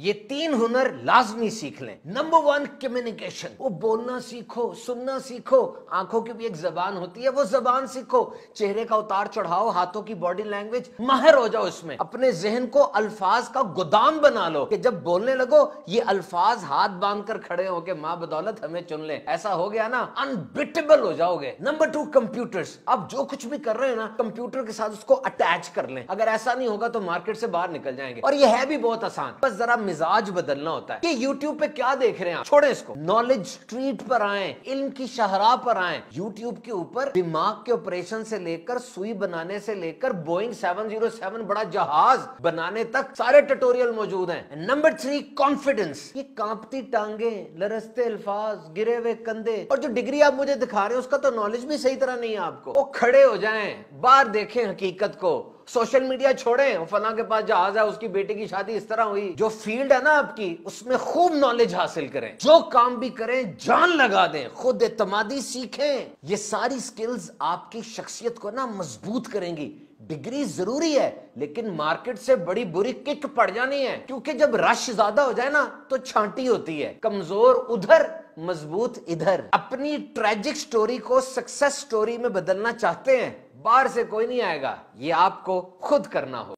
ये तीन हुनर लाजमी सीख लें नंबर वन कम्युनिकेशन वो बोलना सीखो सुनना सीखो आंखों की भी एक जबान होती है वो जबान सीखो चेहरे का उतार चढ़ाओ हाथों की बॉडी लैंग्वेज माहिर हो जाओ इसमें अपने जहन को अल्फाज का गोदाम बना लो कि जब बोलने लगो ये अल्फाज हाथ बांध कर खड़े हो के माँ बदौलत हमें चुन ले ऐसा हो गया ना अनबिटेबल हो जाओगे नंबर टू कंप्यूटर आप जो कुछ भी कर रहे हैं ना कंप्यूटर के साथ उसको अटैच कर लें अगर ऐसा नहीं होगा तो मार्केट से बाहर निकल जाएंगे और यह है भी बहुत आसान बस जरा मिजाज बदलना होता है कि YouTube पे क्या देख रहे हैं छोड़े इसको नॉलेज स्ट्रीट पर आए इल्म की शहरा पर आए YouTube के ऊपर दिमाग के ऑपरेशन से लेकर सुई बनाने से लेकर बोइंग 707 बड़ा जहाज बनाने तक सारे ट्यूटोरियल मौजूद हैं नंबर थ्री कॉन्फिडेंस ये कांपती टांगे लरसते अल्फाज गिरे हुए कंधे और जो डिग्री आप मुझे दिखा रहे हैं उसका तो नॉलेज भी सही तरह नहीं है आपको वो खड़े हो जाए बाहर देखें हकीकत को सोशल मीडिया छोड़े फला के पास जहाज है उसकी बेटी की शादी इस तरह हुई जो फील्ड है ना आपकी उसमें खूब नॉलेज हासिल करें जो काम भी करें जान लगा दें खुद एतमादी सीखें ये सारी स्किल्स आपकी शख्सियत को ना मजबूत करेंगी डिग्री जरूरी है लेकिन मार्केट से बड़ी बुरी किक पड़ जानी है क्योंकि जब रश ज्यादा हो जाए ना तो छांटी होती है कमजोर उधर मजबूत इधर अपनी ट्रेजिक स्टोरी को सक्सेस स्टोरी में बदलना चाहते हैं बाहर से कोई नहीं आएगा ये आपको खुद करना होगा